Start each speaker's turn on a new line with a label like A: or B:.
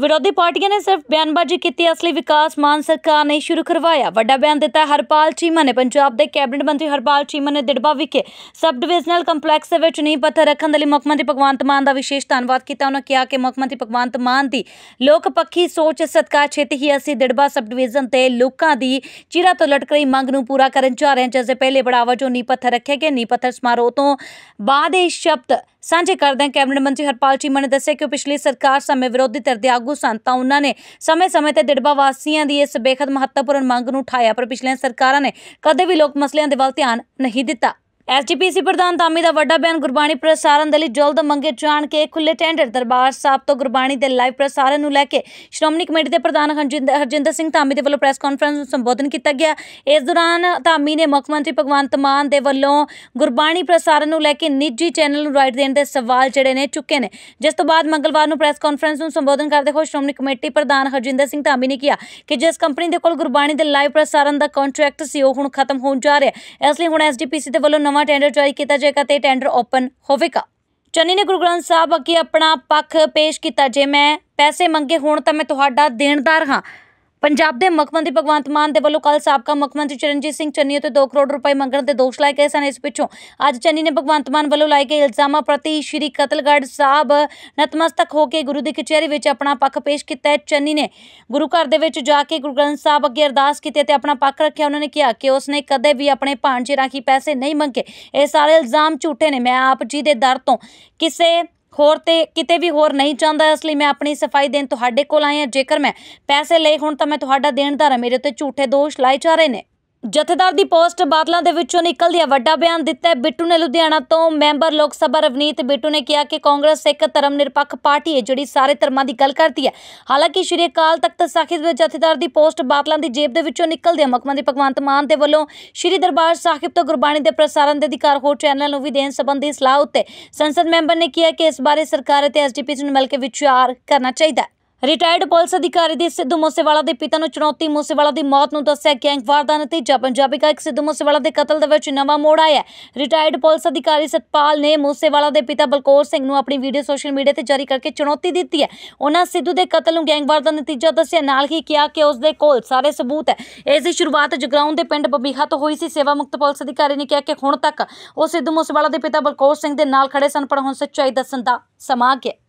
A: ਵਿਰੋਧੀ ਪਾਰਟੀਆਂ ਨੇ ਸਿਰਫ ਬਿਆਨਬਾਜ਼ੀ ਕੀਤੀ ਅਸਲੀ ਵਿਕਾਸ ਮਾਨ ਸਰਕਾਰ ਨੇ ਸ਼ੁਰੂ ਕਰਵਾਇਆ ਵੱਡਾ ਬਿਆਨ ਦਿੱਤਾ ਹਰਪਾਲ ਚੀਮਾ ਨੇ ਪੰਜਾਬ ਦੇ ਕੈਬਨਿਟ ਮੰਤਰੀ ਹਰਪਾਲ ਚੀਮਾ ਨੇ ਦਿੜਬਾ ਵਿਖੇ ਸਬ ਡਿਵੀਜ਼ਨਲ ਕੰਪਲੈਕਸ ਦੇ ਵਿੱਚ ਨੀਂਹ ਪੱਥਰ ਰੱਖਣ ਦੇ ਲਈ ਮੁੱਖ ਮੰਤਰੀ ਭਗਵੰਤ ਮਾਨ ਦਾ ਵਿਸ਼ੇਸ਼ ਧੰਨਵਾਦ ਕੀਤਾ ਉਹਨਾਂ ਕਿਹਾ ਕਿ ਮੁੱਖ ਮੰਤਰੀ ਭਗਵੰਤ ਮਾਨ ਦੀ ਲੋਕ ਪੱਖੀ ਸੋਚ ਸਦਕਾ ਛੇਤੀ ਹੀ ਅਸੀਂ ਦਿੜਬਾ ਸਬ ਡਿਵੀਜ਼ਨ ਤੇ ਲੋਕਾਂ ਦੀ ਚਿਰਾ ਤੋਂ ਲਟਕ ਰਹੀ ਮੰਗ ਨੂੰ ਪੂਰਾ ਕਰਨ ਜਾ ਰਹੇ ਹਾਂ ਜਿਸ ਦੇ ਪਹਿਲੇ ਬੜਾਵਾ ਜੋ ਨੀਂਹ ਪੱਥਰ ਰੱਖਿਆ ਗਿਆ ਨੀਂਹ ਪੱਥਰ ਸਮਾਰੋਹ ਤੋਂ ਬਾਅਦ ਇਹ ਸ਼ਬਦ ਸਾਂਝੇ ਕਰਦਿਆਂ ਕੈਬਨਿਟ ਮੰਤਰੀ ਹਰਪਾਲ ਚੀਮਾ ਨੇ ਦੱਸਿਆ ਕਿ ਪਿਛਲੀ ਸਰਕਾਰ ਸਮੇਂ ਵਿਰੋਧੀ ਧਿਰ ਦੇ ਆਗੂ ਸਨ ਤਾਂ ਉਹਨਾਂ ਨੇ ਸਮੇਂ-ਸਮੇਂ ਤੇ ਦਿੜਬਾ ਵਾਸੀਆਂ ਦੀ ਇਸ ਬੇਖਤ ਮਹੱਤਵਪੂਰਨ ਮੰਗ ਨੂੰ ਉਠਾਇਆ ਪਰ ਪਿਛਲੀਆਂ ਸਰਕਾਰਾਂ ਨੇ ਕਦੇ ਵੀ ਲੋਕ ਮਸਲਿਆਂ ਦੇ ਵੱਲ ਧਿਆਨ ਨਹੀਂ ਦਿੱਤਾ ਐਸਜੀਪੀਸੀ ਪ੍ਰਧਾਨ ਧਾਮੀ ਦਾ ਵੱਡਾ ਬਿਆਨ ਗੁਰਬਾਣੀ ਪ੍ਰਸਾਰਣ ਦੇ ਲਈ ਜਲਦ ਮੰਗੇ ਜਾਣ ਕੇ ਖੁੱਲੇ ਟੈਂਡਰ ਦਰਬਾਰ ਸਾਹਿਬ ਤੋਂ ਗੁਰਬਾਣੀ ਦੇ ਲਾਈਵ ਪ੍ਰਸਾਰਣ ਨੂੰ ਲੈ ਕੇ ਸ਼੍ਰੋਮਣੀ ਕਮੇਟੀ ਦੇ ਪ੍ਰਧਾਨ ਹਰਜਿੰਦਰ ਸਿੰਘ ਧਾਮੀ ਦੇ ਵੱਲੋਂ ਪ੍ਰੈਸ ਕਾਨਫਰੰਸ ਨੂੰ ਸੰਬੋਧਨ ਕੀਤਾ ਗਿਆ ਇਸ ਦੌਰਾਨ ਧਾਮੀ ਨੇ ਮੁੱਖ ਮੰਤਰੀ ਭਗਵੰਤ ਮਾਨ ਦੇ ਵੱਲੋਂ ਗੁਰਬਾਣੀ ਪ੍ਰਸਾਰਣ ਨੂੰ ਲੈ ਕੇ ਨਿੱਜੀ ਚੈਨਲ ਨੂੰ ਰਾਈਟ ਦੇਣ ਦੇ ਸਵਾਲ ਜਿਹੜੇ ਨੇ ਚੁੱਕੇ ਨੇ ਜਿਸ ਤੋਂ ਬਾਅਦ ਮੰਗਲਵਾਰ ਨੂੰ ਪ੍ਰੈਸ ਕਾਨਫਰੰਸ ਨੂੰ ਸੰਬੋਧਨ ਕਰਦੇ ਹੋਏ ਸ਼੍ਰੋਮਣੀ ਕਮੇਟੀ ਪ੍ਰਧਾਨ ਹਰਜਿੰਦਰ ਸਿੰਘ ਧਾਮੀ ਨੇ ਕਿਹਾ ਕਿ ਜਿਸ ਕੰਪਨੀ ਦੇ ਕੋਲ ਗੁਰਬਾਣੀ ਦੇ ਲਾਈਵ ਪ੍ਰਸਾਰਣ ਦਾ ਕੰਟਰੈਕਟ ਸੀ ਉਹ ਹੁਣ ਖਤਮ ਹੋਣ ਜਾ ਰਿਹਾ ਇਸ ਲਈ ਹੁਣ ਐਸਡੀਪੀਸੀ ਦੇ ਵੱਲੋਂ ਨਵਾਂ ਟੈਂਡਰ ਜਾਰੀ ਕੀਤਾ ਜਾਏਗਾ ਤੇ ਟੈਂਡਰ ਓਪਨ ਹੋਵੇਗਾ ਚੰਨੀ ਨੇ ਗੁਰੂ ਗ੍ਰੰਥ ਸਾਹਿਬ ਅੱਗੇ ਆਪਣਾ ਪੱਖ ਪੇਸ਼ ਕੀਤਾ ਜੇ ਮੈਂ ਪੈਸੇ ਮੰਗੇ ਹੋਣ ਤਾਂ ਮੈਂ ਤੁਹਾਡਾ ਦੇਣਦਾਰ ਹਾਂ ਪੰਜਾਬ ਦੇ ਮੁੱਖ ਮੰਤਰੀ ਭਗਵੰਤ ਮਾਨ ਦੇ ਵੱਲੋਂ ਕੱਲ ਸਾਬਕਾ ਮੁੱਖ ਮੰਤਰੀ ਚਰਨਜੀਤ ਸਿੰਘ ਚੰਨੀ ਤੇ 2 ਕਰੋੜ ਰੁਪਏ ਮੰਗਣ ਦੇ ਦੋਸ਼ ਲਾਏ ਗਏ ਸਨ ਇਸ ਪਿੱਛੋਂ ਅੱਜ ਚੰਨੀ ਨੇ ਭਗਵੰਤ ਮਾਨ ਵੱਲੋਂ ਲਾਏ ਗਏ ਇਲਜ਼ਾਮਾਂ ਪ੍ਰਤੀ ਸ਼੍ਰੀ ਕਤਲਗੜ੍ਹ ਸਾਹਿਬ ਨਤਮਸਤਕ ਹੋ ਕੇ ਗੁਰੂ ਦੀ ਕਚਹਿਰੀ ਵਿੱਚ ਆਪਣਾ ਪੱਖ ਪੇਸ਼ ਕੀਤਾ ਹੈ ਚੰਨੀ ਨੇ ਗੁਰੂ ਘਰ ਦੇ ਵਿੱਚ ਜਾ ਕੇ ਗੁਰੂ ਗ੍ਰੰਥ ਸਾਹਿਬ ਅੱਗੇ ਅਰਦਾਸ ਕੀਤੀ ਤੇ ਆਪਣਾ ਪੱਖ ਰੱਖਿਆ ਉਹਨਾਂ ਨੇ ਕਿਹਾ ਕਿ ਉਸਨੇ ਕਦੇ ਵੀ ਆਪਣੇ ਭਾਂਜੇ ਰਾਖੀ ਪੈਸੇ ਨਹੀਂ ਮੰਗੇ ਇਹ ਸਾਰੇ ਇਲਜ਼ਾਮ ਝੂਠੇ ਨੇ ਮੈਂ ਆਪ ਜੀ ਦੇ ਦਰ ਤੋਂ ਕਿਸੇ ਹੋਰ ਤੇ ਕਿਤੇ ਵੀ ਹੋਰ ਨਹੀਂ ਚਾਹੁੰਦਾ ਇਸ ਲਈ ਮੈਂ ਆਪਣੀ ਸਫਾਈ ਦੇਣ ਤੁਹਾਡੇ ਕੋਲ ਆਇਆ ਜੇਕਰ ਮੈਂ ਪੈਸੇ ਲਏ ਹੁਣ ਤਾਂ ਮੈਂ ਤੁਹਾਡਾ ਦੇਣਦਾਰ ਹਾਂ ਮੇਰੇ ਉੱਤੇ ਝੂਠੇ ਦੋਸ਼ ਲਾਏ ਜਾ ਰਹੇ ਨੇ ਜਥੇਦਾਰ ਦੀ ਪੋਸਟ ਬਾਦਲਾਂ ਦੇ ਵਿੱਚੋਂ ਹੈ ਵੱਡਾ ਬਿਆਨ ਦਿੱਤਾ ਹੈ ਬਿੱਟੂ ਨੇ ਲੁਧਿਆਣਾ ਤੋਂ ਮੈਂਬਰ ਲੋਕ ਸਭਾ ਰਵਨੀਤ ਬਿੱਟੂ ਨੇ ਕਿਹਾ ਕਿ ਕਾਂਗਰਸ ਇੱਕ ਧਰਮ ਨਿਰਪੱਖ ਪਾਰਟੀ ਹੈ ਜਿਹੜੀ ਸਾਰੇ ਧਰਮਾਂ ਦੀ ਗੱਲ ਕਰਦੀ ਹੈ ਹਾਲਾਂਕਿ ਸ਼੍ਰੀ ਅਕਾਲ ਤਖਤ ਸਾਹਿਬ ਦੇ ਜਥੇਦਾਰ ਦੀ ਪੋਸਟ ਬਾਦਲਾਂ ਦੀ ਜੇਬ ਦੇ ਵਿੱਚੋਂ ਹੈ ਮੁੱਖ ਮੰਤਰੀ ਭਗਵੰਤ ਮਾਨ ਦੇ ਵੱਲੋਂ ਸ਼੍ਰੀ ਦਰਬਾਰ ਸਾਹਿਬ ਤੋਂ ਗੁਰਬਾਣੀ ਦੇ ਪ੍ਰਸਾਰਣ ਦੇ ਅਧਿਕਾਰ ਹੋਰ ਚੈਨਲ ਨੂੰ ਵੀ ਦੇਣ ਸੰਬੰਧੀ ਸਲਾਹ ਉੱਤੇ ਸੰਸਦ ਮੈਂਬਰ ਨੇ ਕਿਹਾ ਕਿ ਇਸ ਬਾਰੇ ਸਰਕਾਰ ਅਤੇ ਐਸਡੀਪੀ ਨੂੰ ਮਿਲ ਕੇ ਵਿਚਾਰ ਕਰਨਾ ਚਾਹੀਦਾ ਹੈ ਰਿਟਾਇਰਡ ਪੁਲਿਸ ਅਧਿਕਾਰੀ ਦੇ ਸਿੱਧੂ ਮੂਸੇਵਾਲਾ ਦੇ ਪਿਤਾ ਨੂੰ ਚੁਣੌਤੀ ਮੂਸੇਵਾਲਾ ਦੀ ਮੌਤ ਨੂੰ ਦੱਸਿਆ ਗੈਂਗਵਾਰ ਦਾ ਨਤੀਜਾ ਪੰਜਾਬੀ ਇੱਕ ਸਿੱਧੂ ਮੂਸੇਵਾਲਾ ਦੇ ਕਤਲ ਦੇ ਵਿੱਚ ਨਵਾਂ ਮੋੜ ਆਇਆ ਰਿਟਾਇਰਡ ਪੁਲਿਸ ਅਧਿਕਾਰੀ ਸਤਪਾਲ ਨੇ ਮੂਸੇਵਾਲਾ ਦੇ ਪਿਤਾ ਬਲਕੌਰ ਸਿੰਘ ਨੂੰ ਆਪਣੀ ਵੀਡੀਓ ਸੋਸ਼ਲ ਮੀਡੀਆ ਤੇ ਜਾਰੀ ਕਰਕੇ ਚੁਣੌਤੀ ਦਿੱਤੀ ਹੈ ਉਹਨਾਂ ਸਿੱਧੂ ਦੇ ਕਤਲ ਨੂੰ ਗੈਂਗਵਾਰ ਦਾ ਨਤੀਜਾ ਦੱਸਿਆ ਨਾਲ ਹੀ ਕਿਹਾ ਕਿ ਉਸ ਦੇ ਕੋਲ ਸਾਰੇ ਸਬੂਤ ਹੈ ਇਸ ਦੀ ਸ਼ੁਰੂਆਤ ਜਗਰਾਉਂ ਦੇ ਪਿੰਡ ਬਬੀਹਾ ਤੋਂ ਹੋਈ ਸੀ ਸੇਵਾ ਮੁਕਤ ਪੁਲਿਸ ਅਧਿਕਾਰੀ ਨੇ ਕਿਹਾ ਕਿ ਹੁਣ ਤੱਕ ਉਹ ਸਿੱਧੂ ਮੂਸੇਵਾਲਾ ਦੇ ਪਿਤਾ ਬਲਕੌਰ ਸਿੰਘ ਦੇ ਨਾਲ ਖੜੇ ਸਨ ਪਰ ਹੁਣ ਸੱਚਾਈ ਦੱਸਣ ਦਾ ਸਮਾਂ ਗਿਆ